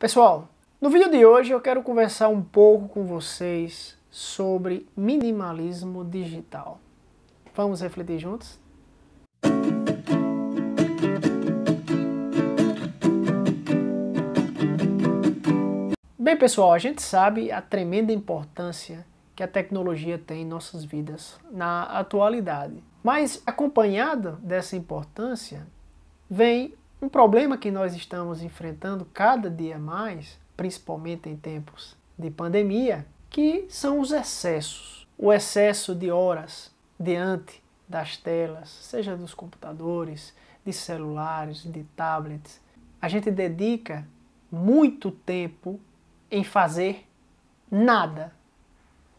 Pessoal, no vídeo de hoje eu quero conversar um pouco com vocês sobre minimalismo digital. Vamos refletir juntos? Bem, pessoal, a gente sabe a tremenda importância que a tecnologia tem em nossas vidas na atualidade. Mas acompanhada dessa importância vem um problema que nós estamos enfrentando cada dia mais, principalmente em tempos de pandemia, que são os excessos. O excesso de horas diante das telas, seja dos computadores, de celulares, de tablets. A gente dedica muito tempo em fazer nada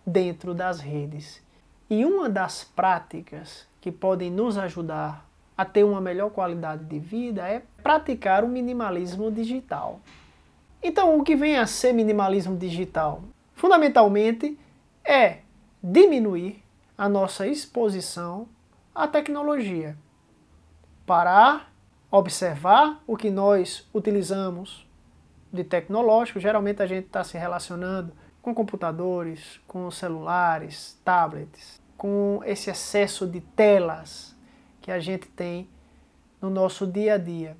dentro das redes. E uma das práticas que podem nos ajudar a ter uma melhor qualidade de vida é praticar o minimalismo digital. Então, o que vem a ser minimalismo digital? Fundamentalmente, é diminuir a nossa exposição à tecnologia. Parar, observar o que nós utilizamos de tecnológico. Geralmente, a gente está se relacionando com computadores, com celulares, tablets, com esse excesso de telas que a gente tem no nosso dia a dia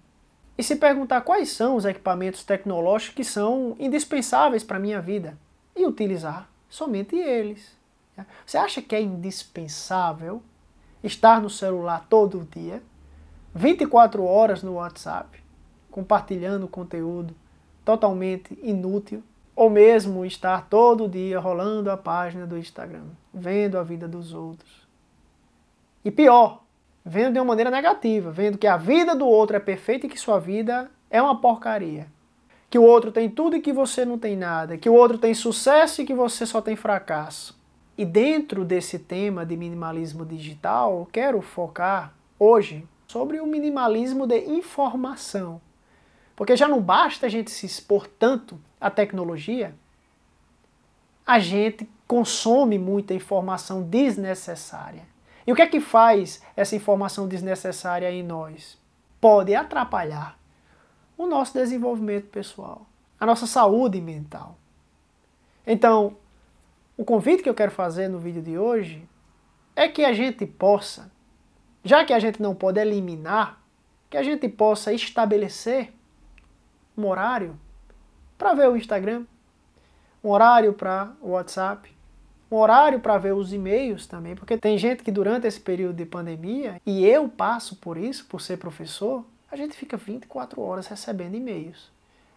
e se perguntar quais são os equipamentos tecnológicos que são indispensáveis para a minha vida e utilizar somente eles. Você acha que é indispensável estar no celular todo dia, 24 horas no WhatsApp, compartilhando conteúdo totalmente inútil, ou mesmo estar todo dia rolando a página do Instagram, vendo a vida dos outros? E pior, Vendo de uma maneira negativa, vendo que a vida do outro é perfeita e que sua vida é uma porcaria. Que o outro tem tudo e que você não tem nada. Que o outro tem sucesso e que você só tem fracasso. E dentro desse tema de minimalismo digital, eu quero focar hoje sobre o minimalismo de informação. Porque já não basta a gente se expor tanto à tecnologia, a gente consome muita informação desnecessária. E o que é que faz essa informação desnecessária em nós? Pode atrapalhar o nosso desenvolvimento pessoal, a nossa saúde mental. Então, o convite que eu quero fazer no vídeo de hoje é que a gente possa, já que a gente não pode eliminar, que a gente possa estabelecer um horário para ver o Instagram, um horário para o WhatsApp, um horário para ver os e-mails também, porque tem gente que durante esse período de pandemia, e eu passo por isso, por ser professor, a gente fica 24 horas recebendo e-mails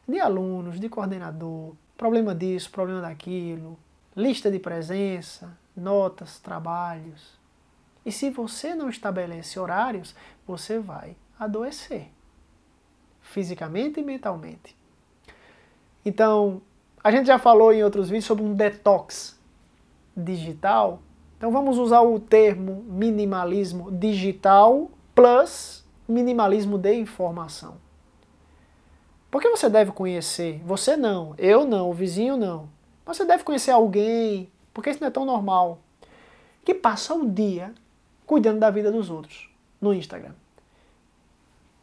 de alunos, de coordenador, problema disso, problema daquilo, lista de presença, notas, trabalhos. E se você não estabelece horários, você vai adoecer, fisicamente e mentalmente. Então, a gente já falou em outros vídeos sobre um detox digital, então vamos usar o termo minimalismo digital plus minimalismo de informação. Por que você deve conhecer, você não, eu não, o vizinho não. Mas você deve conhecer alguém, porque isso não é tão normal, que passa o dia cuidando da vida dos outros no Instagram.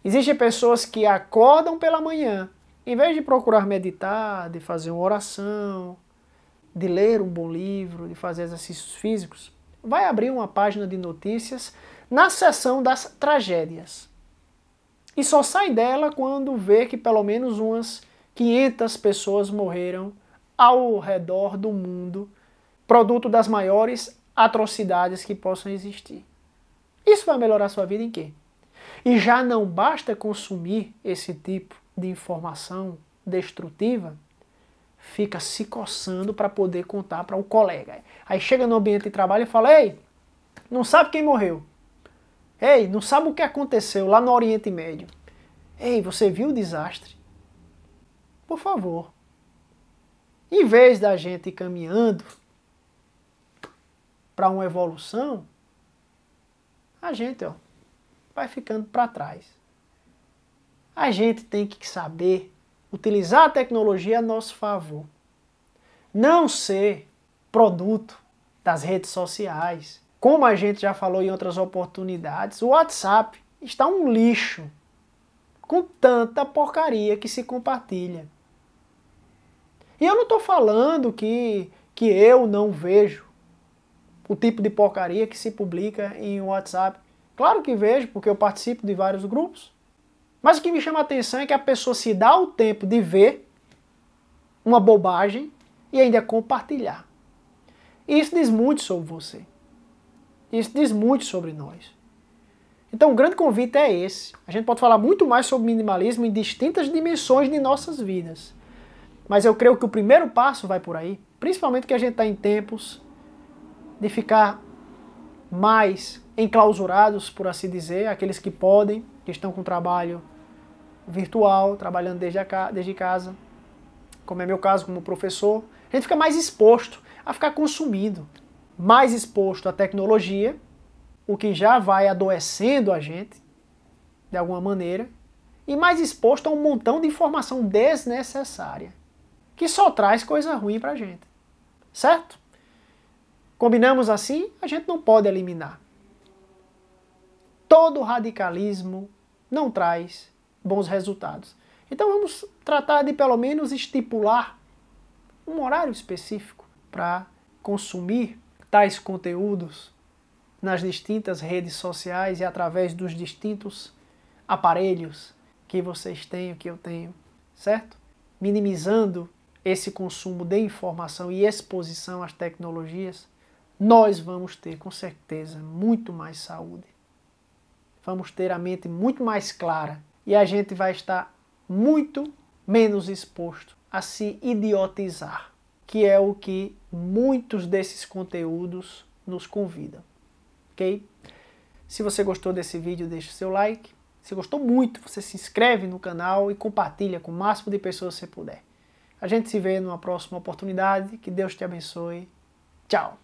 Existem pessoas que acordam pela manhã, em vez de procurar meditar, de fazer uma oração, de ler um bom livro, de fazer exercícios físicos, vai abrir uma página de notícias na seção das tragédias. E só sai dela quando vê que pelo menos umas 500 pessoas morreram ao redor do mundo, produto das maiores atrocidades que possam existir. Isso vai melhorar sua vida em quê? E já não basta consumir esse tipo de informação destrutiva fica se coçando para poder contar para o um colega. Aí chega no ambiente de trabalho e fala: Ei, não sabe quem morreu? Ei, não sabe o que aconteceu lá no Oriente Médio? Ei, você viu o desastre? Por favor. Em vez da gente ir caminhando para uma evolução, a gente ó, vai ficando para trás. A gente tem que saber utilizar a tecnologia a nosso favor. Não ser produto das redes sociais. Como a gente já falou em outras oportunidades, o WhatsApp está um lixo com tanta porcaria que se compartilha. E eu não estou falando que, que eu não vejo o tipo de porcaria que se publica em WhatsApp. Claro que vejo, porque eu participo de vários grupos. Mas o que me chama a atenção é que a pessoa se dá o tempo de ver uma bobagem e ainda compartilhar. E isso diz muito sobre você. Isso diz muito sobre nós. Então, o grande convite é esse. A gente pode falar muito mais sobre minimalismo em distintas dimensões de nossas vidas. Mas eu creio que o primeiro passo vai por aí, principalmente que a gente está em tempos de ficar mais enclausurados, por assim dizer, aqueles que podem, que estão com trabalho virtual, trabalhando desde, a, desde casa, como é meu caso como professor. A gente fica mais exposto a ficar consumindo, mais exposto à tecnologia, o que já vai adoecendo a gente, de alguma maneira, e mais exposto a um montão de informação desnecessária, que só traz coisa ruim pra gente. Certo? Combinamos assim? A gente não pode eliminar. Todo radicalismo não traz bons resultados. Então vamos tratar de pelo menos estipular um horário específico para consumir tais conteúdos nas distintas redes sociais e através dos distintos aparelhos que vocês têm, que eu tenho, certo? Minimizando esse consumo de informação e exposição às tecnologias, nós vamos ter com certeza muito mais saúde. Vamos ter a mente muito mais clara e a gente vai estar muito menos exposto a se idiotizar, que é o que muitos desses conteúdos nos convidam. OK? Se você gostou desse vídeo, deixe seu like. Se gostou muito, você se inscreve no canal e compartilha com o máximo de pessoas que você puder. A gente se vê numa próxima oportunidade. Que Deus te abençoe. Tchau.